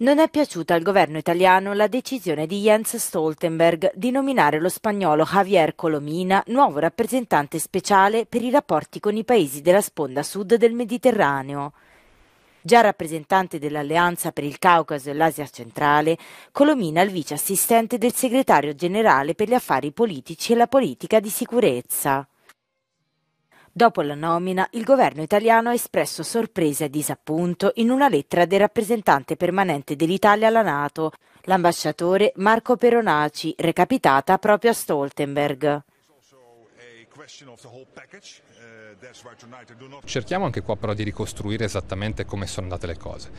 Non è piaciuta al governo italiano la decisione di Jens Stoltenberg di nominare lo spagnolo Javier Colomina nuovo rappresentante speciale per i rapporti con i paesi della sponda sud del Mediterraneo. Già rappresentante dell'Alleanza per il Caucaso e l'Asia centrale, Colomina è il vice assistente del segretario generale per gli affari politici e la politica di sicurezza. Dopo la nomina, il governo italiano ha espresso sorpresa e disappunto in una lettera del rappresentante permanente dell'Italia alla Nato, l'ambasciatore Marco Peronaci, recapitata proprio a Stoltenberg. Uh, Cerchiamo anche qua però di ricostruire esattamente come sono andate le cose.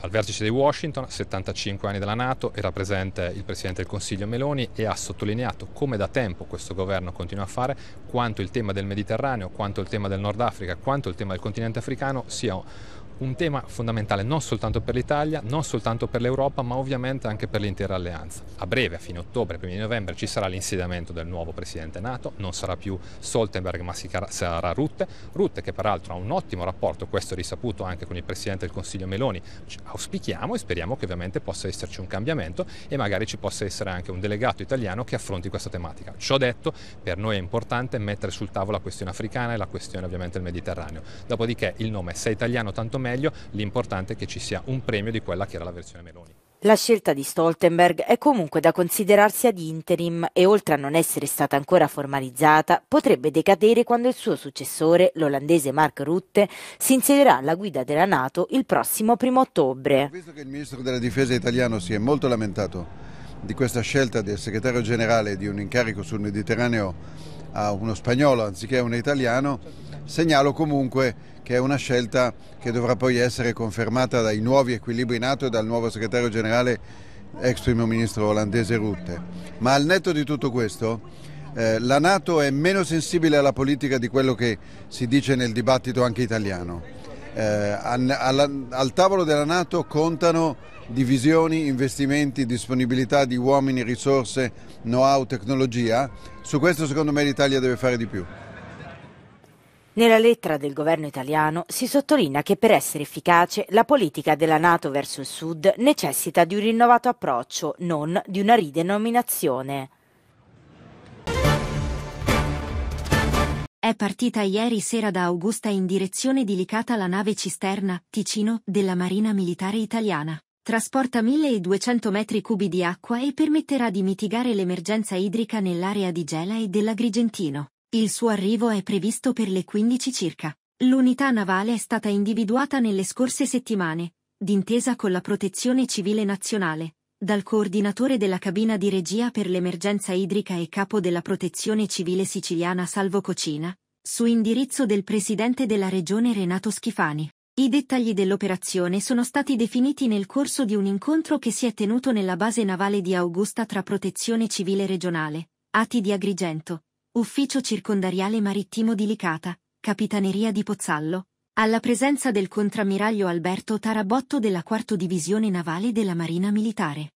Al vertice di Washington, 75 anni dalla Nato, era presente il Presidente del Consiglio Meloni e ha sottolineato come da tempo questo governo continua a fare quanto il tema del Mediterraneo, quanto il tema del Nord Africa, quanto il tema del continente africano sia un tema fondamentale non soltanto per l'Italia, non soltanto per l'Europa, ma ovviamente anche per l'intera alleanza. A breve, a fine ottobre, primi di novembre, ci sarà l'insediamento del nuovo presidente NATO, non sarà più Stoltenberg ma sarà Rutte, Rutte che peraltro ha un ottimo rapporto, questo è risaputo anche con il presidente del Consiglio Meloni, auspichiamo e speriamo che ovviamente possa esserci un cambiamento e magari ci possa essere anche un delegato italiano che affronti questa tematica. Ciò detto, per noi è importante mettere sul tavolo la questione africana e la questione ovviamente del Mediterraneo. Dopodiché il nome, se è italiano tanto meno, meglio, l'importante è che ci sia un premio di quella che era la versione Meloni. La scelta di Stoltenberg è comunque da considerarsi ad interim e oltre a non essere stata ancora formalizzata, potrebbe decadere quando il suo successore, l'olandese Mark Rutte, si insiederà alla guida della Nato il prossimo primo ottobre. Visto che il ministro della difesa italiano si è molto lamentato di questa scelta del segretario generale di un incarico sul Mediterraneo a uno spagnolo anziché a un italiano, segnalo comunque che è una scelta che dovrà poi essere confermata dai nuovi equilibri NATO e dal nuovo segretario generale ex primo ministro olandese Rutte. Ma al netto di tutto questo, eh, la Nato è meno sensibile alla politica di quello che si dice nel dibattito anche italiano. Eh, al, al, al tavolo della Nato contano divisioni, investimenti, disponibilità di uomini, risorse, know-how, tecnologia. Su questo secondo me l'Italia deve fare di più. Nella lettera del governo italiano si sottolinea che per essere efficace la politica della Nato verso il Sud necessita di un rinnovato approccio, non di una ridenominazione. È partita ieri sera da Augusta in direzione di Licata la nave cisterna, Ticino, della Marina Militare Italiana. Trasporta 1200 metri cubi di acqua e permetterà di mitigare l'emergenza idrica nell'area di Gela e dell'Agrigentino. Il suo arrivo è previsto per le 15 circa. L'unità navale è stata individuata nelle scorse settimane, d'intesa con la Protezione Civile Nazionale, dal coordinatore della cabina di regia per l'emergenza idrica e capo della Protezione Civile siciliana Salvo Cocina, su indirizzo del presidente della regione Renato Schifani. I dettagli dell'operazione sono stati definiti nel corso di un incontro che si è tenuto nella base navale di Augusta tra Protezione Civile Regionale, Ati di Agrigento, Ufficio circondariale marittimo di Licata, Capitaneria di Pozzallo, alla presenza del contrammiraglio Alberto Tarabotto della 4 Divisione Navale della Marina Militare.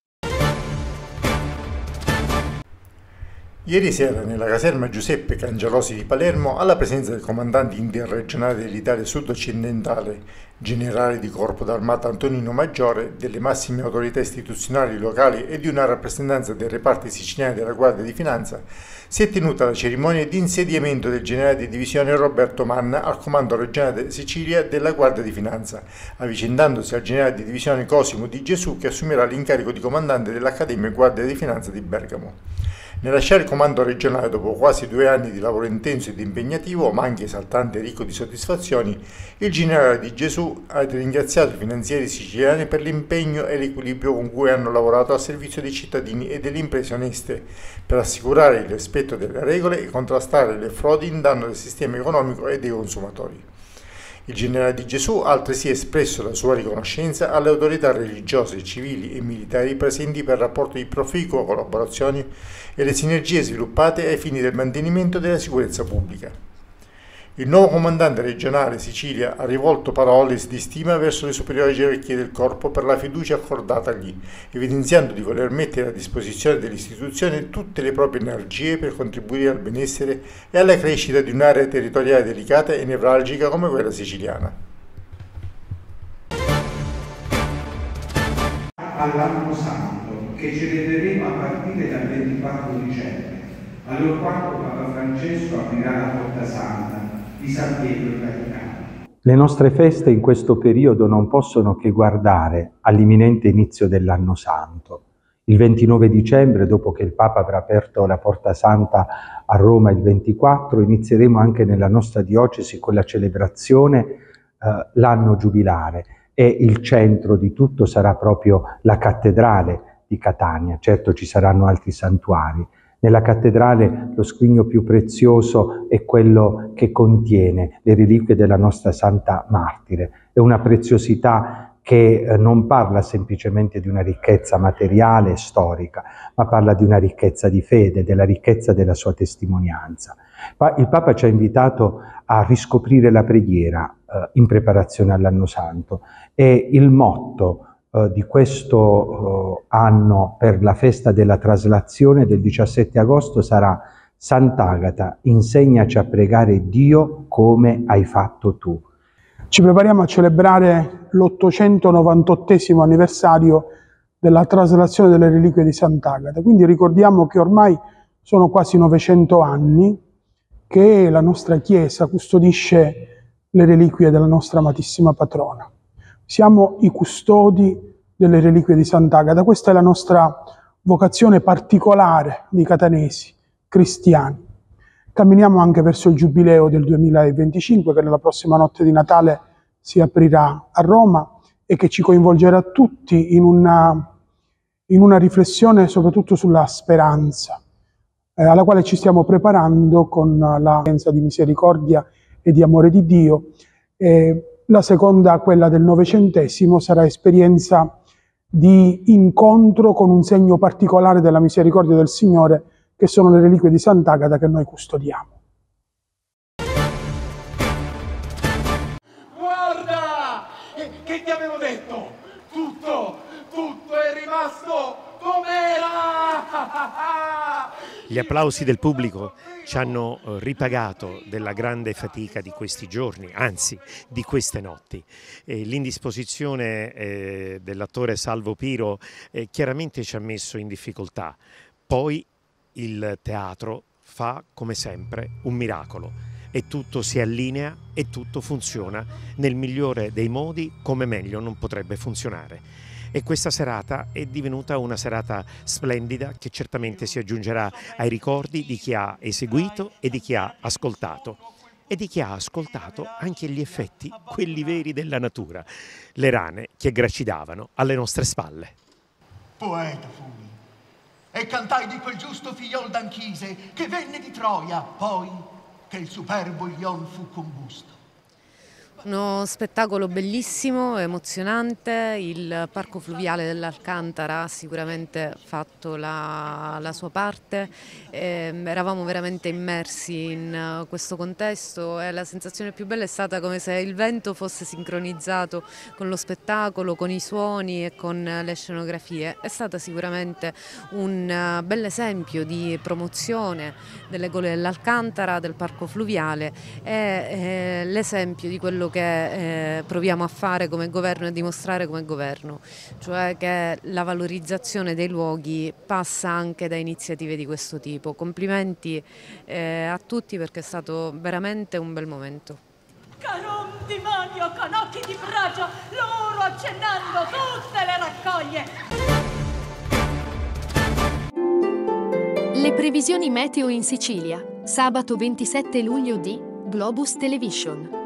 Ieri sera nella caserma Giuseppe Cangelosi di Palermo, alla presenza del comandante interregionale dell'Italia sud-occidentale, generale di corpo d'armata Antonino Maggiore, delle massime autorità istituzionali locali e di una rappresentanza del reparti siciliano della Guardia di Finanza, si è tenuta la cerimonia di insediamento del generale di divisione Roberto Manna al comando regionale Sicilia della Guardia di Finanza, avvicendandosi al generale di divisione Cosimo Di Gesù che assumerà l'incarico di comandante dell'Accademia Guardia di Finanza di Bergamo. Nel lasciare il comando regionale dopo quasi due anni di lavoro intenso ed impegnativo, ma anche esaltante e ricco di soddisfazioni, il generale Di Gesù ha ringraziato i finanzieri siciliani per l'impegno e l'equilibrio con cui hanno lavorato al servizio dei cittadini e delle imprese oneste, per assicurare il rispetto delle regole e contrastare le frodi in danno del sistema economico e dei consumatori. Il generale di Gesù ha altresì espresso la sua riconoscenza alle autorità religiose, civili e militari presenti per il rapporto di proficua collaborazione e le sinergie sviluppate ai fini del mantenimento della sicurezza pubblica. Il nuovo comandante regionale Sicilia ha rivolto parole di stima verso le superiori gerarchie del corpo per la fiducia accordatagli, evidenziando di voler mettere a disposizione dell'istituzione tutte le proprie energie per contribuire al benessere e alla crescita di un'area territoriale delicata e nevralgica come quella siciliana. All'anno santo, che celebreremo a partire dal 24 dicembre, allora quando Papa Francesco aprirà la porta santa di San Pietro in Vaticano. Le nostre feste in questo periodo non possono che guardare all'imminente inizio dell'anno santo. Il 29 dicembre, dopo che il Papa avrà aperto la Porta Santa a Roma il 24, inizieremo anche nella nostra diocesi con la celebrazione eh, l'anno giubilare e il centro di tutto sarà proprio la cattedrale di Catania. Certo ci saranno altri santuari, nella cattedrale lo scrigno più prezioso è quello che contiene le reliquie della nostra santa martire. È una preziosità che eh, non parla semplicemente di una ricchezza materiale e storica, ma parla di una ricchezza di fede, della ricchezza della sua testimonianza. Il Papa ci ha invitato a riscoprire la preghiera eh, in preparazione all'anno santo e il motto eh, di questo eh, anno per la festa della traslazione del 17 agosto sarà Sant'Agata, insegnaci a pregare Dio come hai fatto tu. Ci prepariamo a celebrare l'898 anniversario della traslazione delle reliquie di Sant'Agata, quindi ricordiamo che ormai sono quasi 900 anni che la nostra Chiesa custodisce le reliquie della nostra amatissima patrona. Siamo i custodi delle reliquie di Sant'Agata. Questa è la nostra vocazione particolare di catanesi, cristiani. Camminiamo anche verso il giubileo del 2025 che nella prossima notte di Natale si aprirà a Roma e che ci coinvolgerà tutti in una, in una riflessione soprattutto sulla speranza, eh, alla quale ci stiamo preparando con la presenza di misericordia e di amore di Dio. Eh, la seconda, quella del Novecentesimo, sarà esperienza di incontro con un segno particolare della misericordia del Signore, che sono le reliquie di Sant'Agata che noi custodiamo. Guarda! Eh, che ti avevo detto? Tutto, tutto è rimasto com'era! Gli applausi del pubblico ci hanno eh, ripagato della grande fatica di questi giorni, anzi di queste notti. L'indisposizione eh, dell'attore Salvo Piro eh, chiaramente ci ha messo in difficoltà. Poi il teatro fa come sempre un miracolo e tutto si allinea e tutto funziona nel migliore dei modi come meglio non potrebbe funzionare e questa serata è divenuta una serata splendida che certamente si aggiungerà ai ricordi di chi ha eseguito e di chi ha ascoltato e di chi ha ascoltato anche gli effetti, quelli veri della natura, le rane che gracidavano alle nostre spalle. Poeta fui e cantai di quel giusto figliol d'Anchise che venne di Troia poi che il superbo Ilion fu combusto uno spettacolo bellissimo, emozionante, il Parco Fluviale dell'Alcantara ha sicuramente fatto la, la sua parte, eh, eravamo veramente immersi in uh, questo contesto e la sensazione più bella è stata come se il vento fosse sincronizzato con lo spettacolo, con i suoni e con uh, le scenografie. È stato sicuramente un uh, bel esempio di promozione delle gole dell'Alcantara, del Parco Fluviale e eh, l'esempio di quello che eh, proviamo a fare come governo e a dimostrare come governo, cioè che la valorizzazione dei luoghi passa anche da iniziative di questo tipo. Complimenti eh, a tutti perché è stato veramente un bel momento. Carom di Manio con occhi di braccio, loro accennando tutte le raccoglie. Le previsioni meteo in Sicilia, sabato 27 luglio di Globus Television.